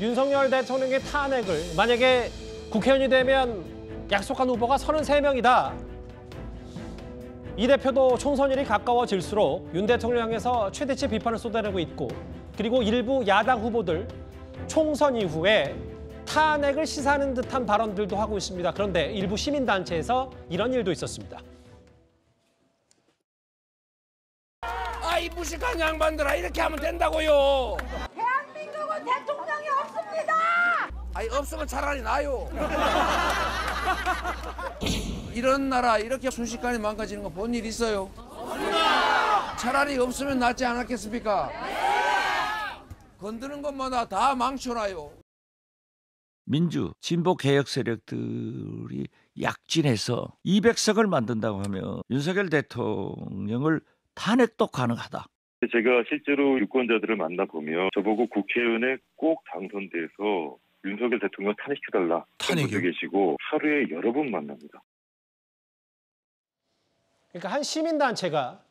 윤석열 대통령의 탄핵을 만약에 국회의원이 되면 약속한 후보가 33명이다. 이 대표도 총선일이 가까워질수록 윤 대통령 에서 최대치 비판을 쏟아내고 있고 그리고 일부 야당 후보들 총선 이후에 탄핵을 시사하는 듯한 발언들도 하고 있습니다. 그런데 일부 시민단체에서 이런 일도 있었습니다. 아이 무식한 양반들아 이렇게 하면 된다고요. 대통령이 없습니다. 아니 없으면 차라리 나요. 이런 나라 이렇게 순식간에 망가지는 거 본 일 있어요? 차라리 없으면 낫지 않았겠습니까? 건드는 것마다 다 망쳐놔요. 민주 진보 개혁 세력들이 약진해서 200석을 만든다고 하면 윤석열 대통령을 탄핵도 가능하다. 제가 실제로 유권자들을 만나보면 저보고 국회의원에 꼭 당선돼서 윤석열 대통령 탄핵해달라. 탄핵이 계시고 하루에 여러 번 만납니다. 그러니까 한 시민단체가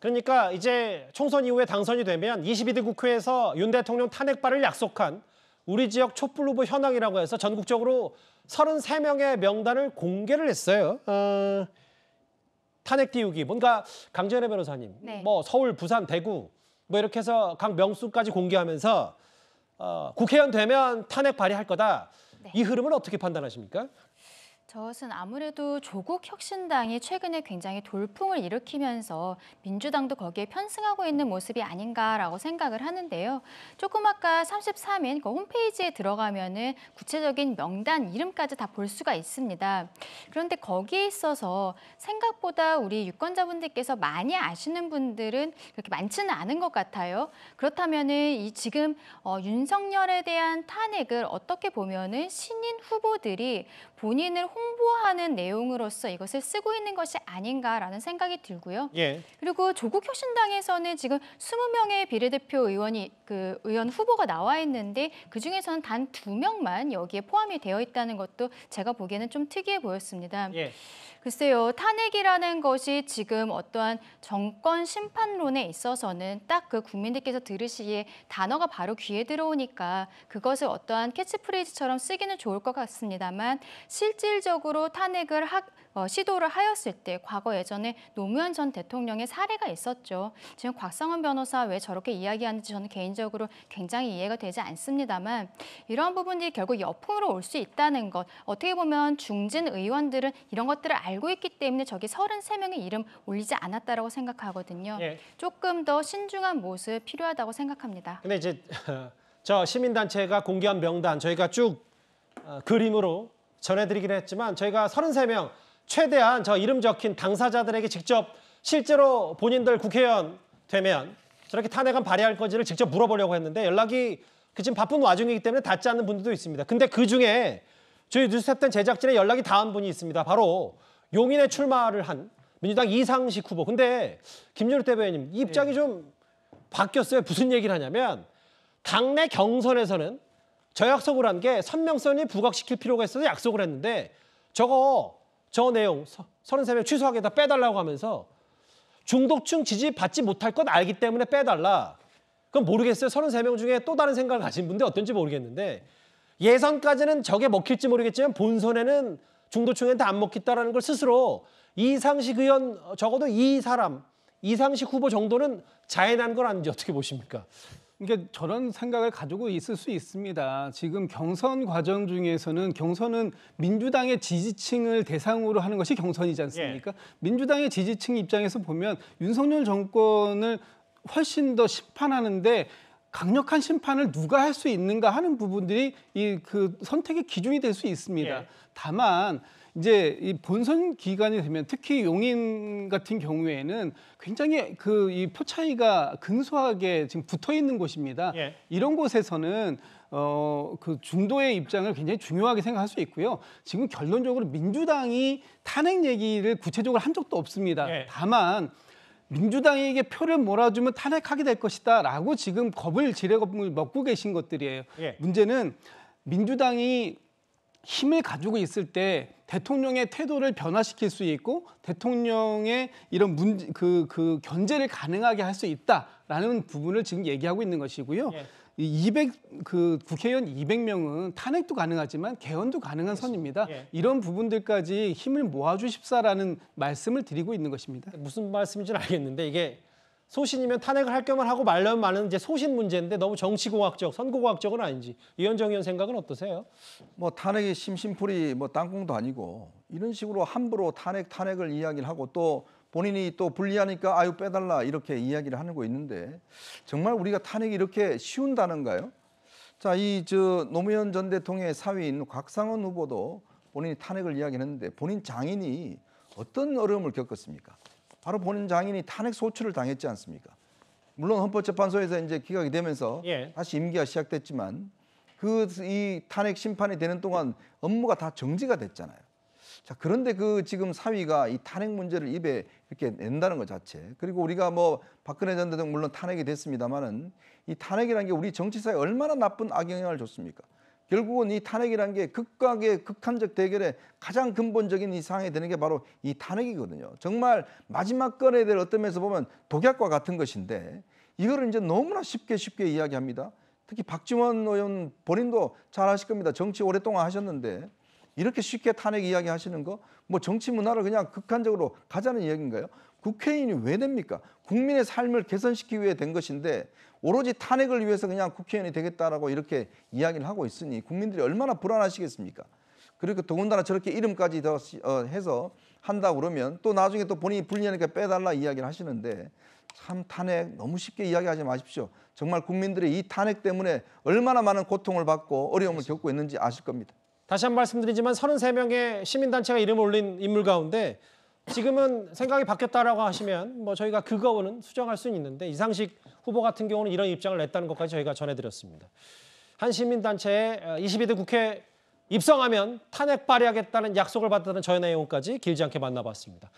그러니까 이제 총선 이후에 당선이 되면 22대 국회에서 윤 대통령 탄핵발을 약속한 우리 지역 촛불 후보 현황이라고 해서 전국적으로 33명의 명단을 공개를 했어요. 어... 탄핵 띄우기 뭔가 강전혜 변호사님 네. 뭐 서울, 부산, 대구 뭐 이렇게 해서 각 명수까지 공개하면서 어, 국회의원 되면 탄핵 발의할 거다. 네. 이 흐름을 어떻게 판단하십니까? 저것은 아무래도 조국 혁신당이 최근에 굉장히 돌풍을 일으키면서 민주당도 거기에 편승하고 있는 모습이 아닌가라고 생각을 하는데요. 조금 아까 33인 그 홈페이지에 들어가면은 구체적인 명단 이름까지 다 볼 수가 있습니다. 그런데 거기에 있어서 생각보다 우리 유권자분들께서 많이 아시는 분들은 그렇게 많지는 않은 것 같아요. 그렇다면은 이 지금 어, 윤석열에 대한 탄핵을 어떻게 보면은 신인 후보들이 본인을 홍보하는 내용으로서 이것을 쓰고 있는 것이 아닌가라는 생각이 들고요. 예. 그리고 조국 혁신당에서는 지금 20명의 비례대표 의원이 그 의원 후보가 나와 있는데 그 중에서는 단 두 명만 여기에 포함이 되어 있다는 것도 제가 보기에는 좀 특이해 보였습니다. 예. 글쎄요, 탄핵이라는 것이 지금 어떠한 정권 심판론에 있어서는 딱 그 국민들께서 들으시기에 단어가 바로 귀에 들어오니까 그것을 어떠한 캐치프레이즈처럼 쓰기는 좋을 것 같습니다만 실질적 정치적으로 탄핵을 하, 어, 시도를 하였을 때 과거 예전에 노무현 전 대통령의 사례가 있었죠. 지금 곽상원 변호사 왜 저렇게 이야기하는지 저는 개인적으로 굉장히 이해가 되지 않습니다만 이러한 부분들이 결국 여풍으로 올 수 있다는 것 어떻게 보면 중진 의원들은 이런 것들을 알고 있기 때문에 저기 33명의 이름 올리지 않았다라고 생각하거든요. 예. 조금 더 신중한 모습 필요하다고 생각합니다. 근데 이제 저 시민단체가 공개한 명단 저희가 쭉 어, 그림으로 전해드리긴 했지만 저희가 33명 최대한 저 이름 적힌 당사자들에게 직접 실제로 본인들 국회의원 되면 저렇게 탄핵안 발의할 건지를 직접 물어보려고 했는데 연락이 그 지금 바쁜 와중이기 때문에 닿지 않는 분들도 있습니다. 근데 그중에 저희 뉴스탭된 제작진의 연락이 닿은 분이 있습니다. 바로 용인에 출마를 한 민주당 이상식 후보. 근데 김준일 대변인님 입장이 네. 좀 바뀌었어요. 무슨 얘기를 하냐면 당내 경선에서는 저 약속을 한 게 선명선이 부각시킬 필요가 있어서 약속을 했는데 저거 저 내용 33명 취소하겠다 빼달라고 하면서 중독층 지지 받지 못할 것 알기 때문에 빼달라. 그건 모르겠어요. 33명 중에 또 다른 생각을 가진 분들 어떤지 모르겠는데 예선까지는 저게 먹힐지 모르겠지만 본선에는 중도층한테 안 먹겠다라는 걸 스스로 이상식 의원 적어도 이 사람 이상식 후보 정도는 자해난 건 아닌지 어떻게 보십니까? 그러니까 저런 생각을 가지고 있을 수 있습니다. 지금 경선 과정 중에서는 경선은 민주당의 지지층을 대상으로 하는 것이 경선이지 않습니까? 예. 민주당의 지지층 입장에서 보면 윤석열 정권을 훨씬 더 심판하는데 강력한 심판을 누가 할 수 있는가 하는 부분들이 이 그 선택의 기준이 될 수 있습니다. 예. 다만 이제 이 본선 기간이 되면 특히 용인 같은 경우에는 굉장히 그 이 표 차이가 근소하게 지금 붙어 있는 곳입니다. 예. 이런 곳에서는 어, 그 중도의 입장을 굉장히 중요하게 생각할 수 있고요. 지금 결론적으로 민주당이 탄핵 얘기를 구체적으로 한 적도 없습니다. 예. 다만 민주당에게 표를 몰아주면 탄핵하게 될 것이다 라고 지금 겁을 지뢰겁을 먹고 계신 것들이에요. 예. 문제는 민주당이 힘을 가지고 있을 때 대통령의 태도를 변화시킬 수 있고 대통령의 이런 문제 그, 그 견제를 가능하게 할 수 있다라는 부분을 지금 얘기하고 있는 것이고요. 예. 200그 국회의원 200명은 탄핵도 가능하지만 개헌도 가능한 선입니다. 예. 이런 부분들까지 힘을 모아주십사라는 말씀을 드리고 있는 것입니다. 무슨 말씀인지 알겠는데 이게 소신이면 탄핵을 할 겸을 하고 말려면 말은 이제 소신 문제인데 너무 정치공학적, 선거공학적은 아닌지 이현정 의원 생각은 어떠세요? 뭐 탄핵이 심심풀이 뭐 땅콩도 아니고 이런 식으로 함부로 탄핵 탄핵을 이야기를 하고 또 본인이 또 불리하니까 아유 빼달라 이렇게 이야기를 하는 거 있는데 정말 우리가 탄핵이 이렇게 쉬운다는가요? 자, 이 저 노무현 전 대통령의 사위인 곽상원 후보도 본인이 탄핵을 이야기했는데 본인 장인이 어떤 어려움을 겪었습니까? 바로 본인 장인이 탄핵 소추를 당했지 않습니까? 물론 헌법재판소에서 이제 기각이 되면서 예. 다시 임기가 시작됐지만 그 이 탄핵 심판이 되는 동안 업무가 다 정지가 됐잖아요. 자 그런데 그 지금 사위가 이 탄핵 문제를 입에 이렇게 낸다는 것 자체 그리고 우리가 뭐 박근혜 전 대통령 물론 탄핵이 됐습니다만은 이 탄핵이라는 게 우리 정치사에 얼마나 나쁜 악영향을 줬습니까? 결국은 이 탄핵이라는 게 극과의 극한적 대결의 가장 근본적인 이상이 되는 게 바로 이 탄핵이거든요. 정말 마지막 건에 대해 어떤 면에서 보면 독약과 같은 것인데 이거를 이제 너무나 쉽게 쉽게 이야기합니다. 특히 박지원 의원 본인도 잘 아실 겁니다. 정치 오랫동안 하셨는데 이렇게 쉽게 탄핵 이야기 하시는 거 뭐 정치 문화를 그냥 극한적으로 가자는 이야기인가요? 국회의원이 왜 됩니까? 국민의 삶을 개선시키기 위해 된 것인데 오로지 탄핵을 위해서 그냥 국회의원이 되겠다라고 이렇게 이야기를 하고 있으니 국민들이 얼마나 불안하시겠습니까? 그리고 더군다나 저렇게 이름까지 더 어, 해서 한다 고 그러면 또 나중에 또 본인이 불리하니까 빼달라 이야기를 하시는데 참 탄핵 너무 쉽게 이야기하지 마십시오. 정말 국민들이 이 탄핵 때문에 얼마나 많은 고통을 받고 어려움을 겪고 있는지 아실 겁니다. 다시 한 번 말씀드리지만 33명의 시민단체가 이름을 올린 인물 가운데 지금은 생각이 바뀌었다라고 하시면 뭐 저희가 그거는 수정할 수는 있는데 이상식 후보 같은 경우는 이런 입장을 냈다는 것까지 저희가 전해드렸습니다. 한 시민단체에 22대 어, 국회 입성하면 탄핵 발의하겠다는 약속을 받았다는 저의 내용까지 길지 않게 만나봤습니다.